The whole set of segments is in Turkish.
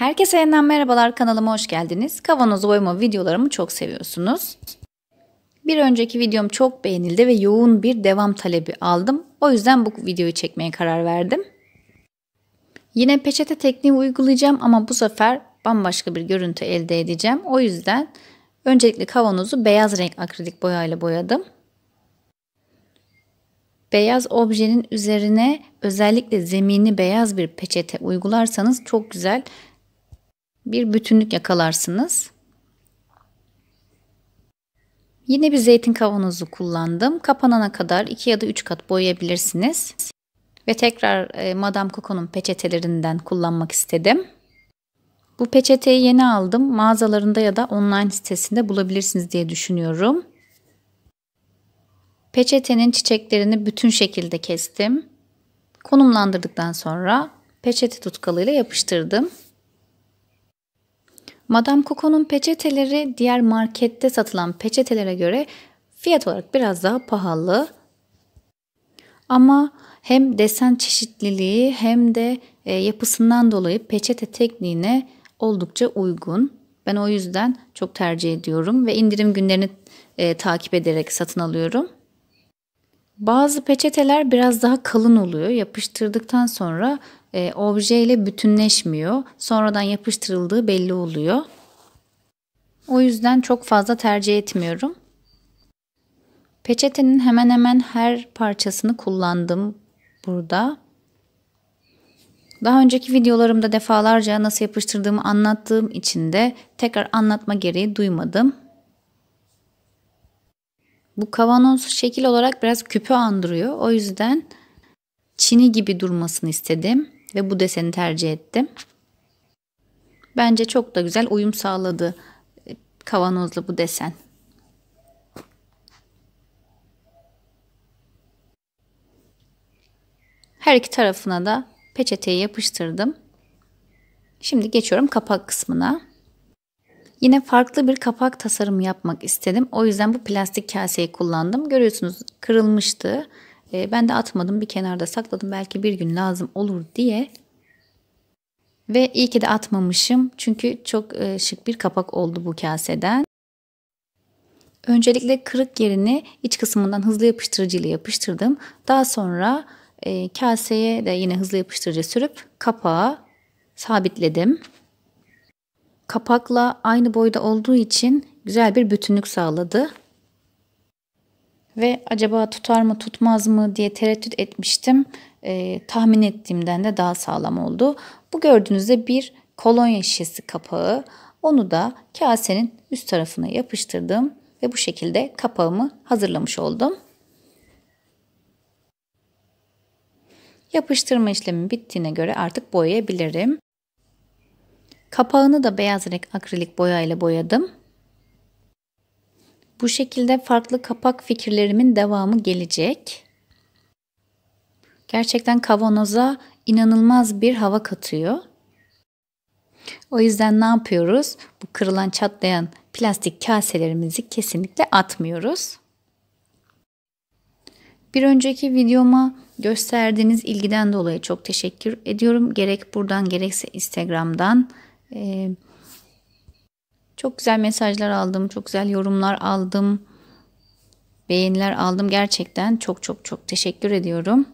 Herkese yeniden merhabalar kanalıma hoş geldiniz. Kavanoz boyama videolarımı çok seviyorsunuz. Bir önceki videom çok beğenildi ve yoğun bir devam talebi aldım. O yüzden bu videoyu çekmeye karar verdim. Yine peçete tekniği uygulayacağım ama bu sefer bambaşka bir görüntü elde edeceğim. O yüzden öncelikle kavanozu beyaz renk akrilik boyayla boyadım. Beyaz objenin üzerine özellikle zemini beyaz bir peçete uygularsanız çok güzel bir bütünlük yakalarsınız. Yine bir zeytin kavanozu kullandım. Kapanana kadar 2 ya da 3 kat boyayabilirsiniz. Ve tekrar e, Madame Coco'nun peçetelerinden kullanmak istedim. Bu peçeteyi yeni aldım. Mağazalarında ya da online sitesinde bulabilirsiniz diye düşünüyorum. Peçetenin çiçeklerini bütün şekilde kestim. Konumlandırdıktan sonra peçete tutkalıyla yapıştırdım. Madame Coco'nun peçeteleri diğer markette satılan peçetelere göre fiyat olarak biraz daha pahalı. Ama hem desen çeşitliliği hem de e, yapısından dolayı peçete tekniğine oldukça uygun. Ben o yüzden çok tercih ediyorum ve indirim günlerini e, takip ederek satın alıyorum. Bazı peçeteler biraz daha kalın oluyor. Yapıştırdıktan sonra e, obje bütünleşmiyor. Sonradan yapıştırıldığı belli oluyor. O yüzden çok fazla tercih etmiyorum. Peçetenin hemen hemen her parçasını kullandım burada. Daha önceki videolarımda defalarca nasıl yapıştırdığımı anlattığım için de tekrar anlatma gereği duymadım. Bu kavanoz şekil olarak biraz küpü andırıyor. O yüzden çini gibi durmasını istedim ve bu deseni tercih ettim. Bence çok da güzel uyum sağladı e, kavanozla bu desen. Her iki tarafına da peçeteyi yapıştırdım. Şimdi geçiyorum kapak kısmına. Yine farklı bir kapak tasarımı yapmak istedim. O yüzden bu plastik kaseyi kullandım. Görüyorsunuz kırılmıştı. Ee, ben de atmadım bir kenarda sakladım. Belki bir gün lazım olur diye. Ve iyi ki de atmamışım. Çünkü çok e, şık bir kapak oldu bu kaseden. Öncelikle kırık yerini iç kısmından hızlı yapıştırıcı ile yapıştırdım. Daha sonra e, kaseye de yine hızlı yapıştırıcı sürüp kapağı sabitledim kapakla aynı boyda olduğu için güzel bir bütünlük sağladı. Ve acaba tutar mı tutmaz mı diye tereddüt etmiştim. Ee, tahmin ettiğimden de daha sağlam oldu. Bu gördüğünüzde bir kolonya şişesi kapağı. Onu da kasenin üst tarafına yapıştırdım ve bu şekilde kapağımı hazırlamış oldum. Yapıştırma işlemi bittiğine göre artık boyayabilirim. Kapağını da beyaz renk akrilik boyayla boyadım. Bu şekilde farklı kapak fikirlerimin devamı gelecek. Gerçekten kavanoza inanılmaz bir hava katıyor. O yüzden ne yapıyoruz? Bu kırılan çatlayan plastik kaselerimizi kesinlikle atmıyoruz. Bir önceki videoma gösterdiğiniz ilgiden dolayı çok teşekkür ediyorum. Gerek buradan gerekse Instagram'dan ee, çok güzel mesajlar aldım. Çok güzel yorumlar aldım. Beğeniler aldım. Gerçekten çok çok çok teşekkür ediyorum.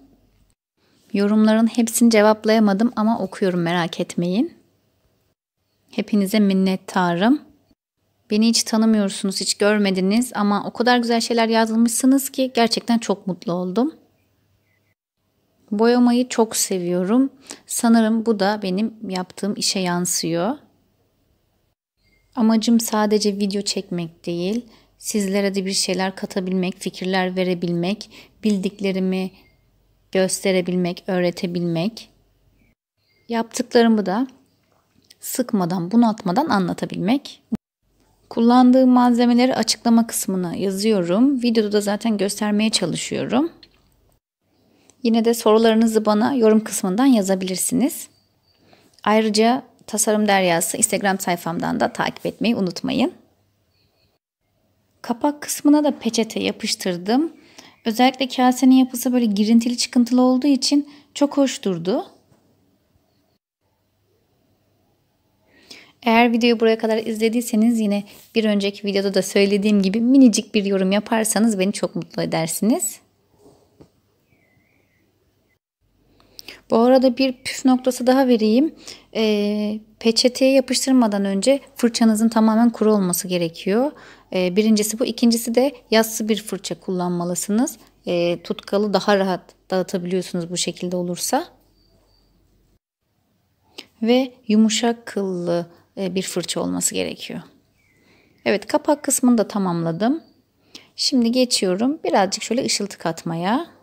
Yorumların hepsini cevaplayamadım ama okuyorum merak etmeyin. Hepinize minnettarım. Beni hiç tanımıyorsunuz, hiç görmediniz ama o kadar güzel şeyler yazmışsınız ki gerçekten çok mutlu oldum. Boyamayı çok seviyorum. Sanırım bu da benim yaptığım işe yansıyor. Amacım sadece video çekmek değil, sizlere de bir şeyler katabilmek, fikirler verebilmek, bildiklerimi gösterebilmek, öğretebilmek. Yaptıklarımı da sıkmadan, bunaltmadan anlatabilmek. Kullandığım malzemeleri açıklama kısmına yazıyorum. Videoda da zaten göstermeye çalışıyorum. Yine de sorularınızı bana yorum kısmından yazabilirsiniz. Ayrıca Tasarım Deryası Instagram sayfamdan da takip etmeyi unutmayın. Kapak kısmına da peçete yapıştırdım. Özellikle kasenin yapısı böyle girintili çıkıntılı olduğu için çok hoş durdu. Eğer videoyu buraya kadar izlediyseniz yine bir önceki videoda da söylediğim gibi minicik bir yorum yaparsanız beni çok mutlu edersiniz. Bu arada bir püf noktası daha vereyim. E, peçeteye yapıştırmadan önce fırçanızın tamamen kuru olması gerekiyor. E, birincisi bu. ikincisi de yassı bir fırça kullanmalısınız. E, tutkalı daha rahat dağıtabiliyorsunuz bu şekilde olursa. Ve yumuşak kıllı e, bir fırça olması gerekiyor. Evet kapak kısmını da tamamladım. Şimdi geçiyorum birazcık şöyle ışıltı katmaya.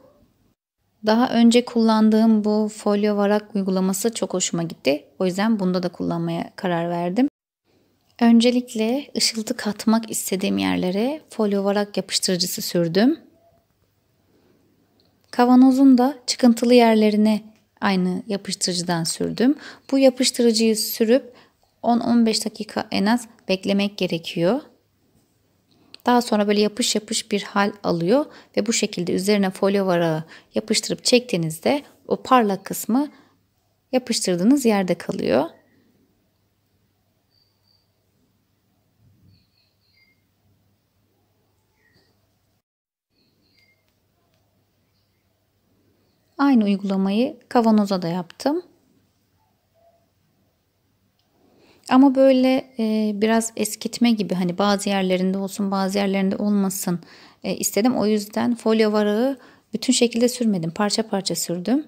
Daha önce kullandığım bu folyo varak uygulaması çok hoşuma gitti. O yüzden bunda da kullanmaya karar verdim. Öncelikle ışıltı katmak istediğim yerlere folyo varak yapıştırıcısı sürdüm. Kavanozun da çıkıntılı yerlerine aynı yapıştırıcıdan sürdüm. Bu yapıştırıcıyı sürüp 10-15 dakika en az beklemek gerekiyor. Daha sonra böyle yapış yapış bir hal alıyor ve bu şekilde üzerine folyo varağı yapıştırıp çektiğinizde o parlak kısmı yapıştırdığınız yerde kalıyor. Aynı uygulamayı kavanoza da yaptım. Ama böyle e, biraz eskitme gibi hani bazı yerlerinde olsun bazı yerlerinde olmasın e, istedim. O yüzden folyo varağı bütün şekilde sürmedim. Parça parça sürdüm.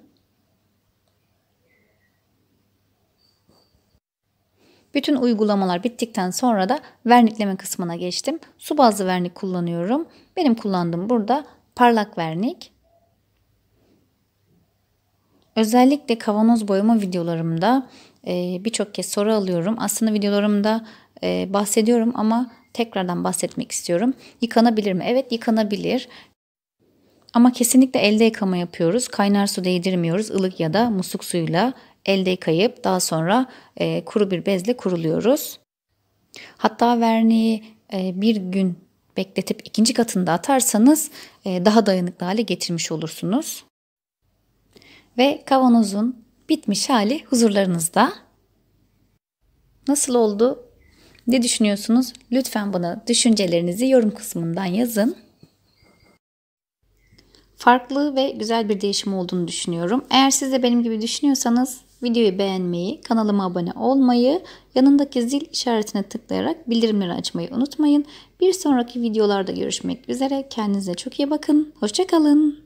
Bütün uygulamalar bittikten sonra da vernikleme kısmına geçtim. Su bazlı vernik kullanıyorum. Benim kullandığım burada parlak vernik. Özellikle kavanoz boyama videolarımda e, birçok kez soru alıyorum. Aslında videolarımda e, bahsediyorum ama tekrardan bahsetmek istiyorum. Yıkanabilir mi? Evet yıkanabilir. Ama kesinlikle elde yıkama yapıyoruz. Kaynar su değdirmiyoruz. ılık ya da musluk suyuyla elde yıkayıp daha sonra e, kuru bir bezle kuruluyoruz. Hatta verniği e, bir gün bekletip ikinci katında atarsanız daha dayanıklı hale getirmiş olursunuz. Ve kavanozun bitmiş hali huzurlarınızda. Nasıl oldu? Ne düşünüyorsunuz? Lütfen bana düşüncelerinizi yorum kısmından yazın. Farklı ve güzel bir değişim olduğunu düşünüyorum. Eğer siz de benim gibi düşünüyorsanız videoyu beğenmeyi, kanalıma abone olmayı, yanındaki zil işaretine tıklayarak bildirimleri açmayı unutmayın. Bir sonraki videolarda görüşmek üzere. Kendinize çok iyi bakın. Hoşçakalın.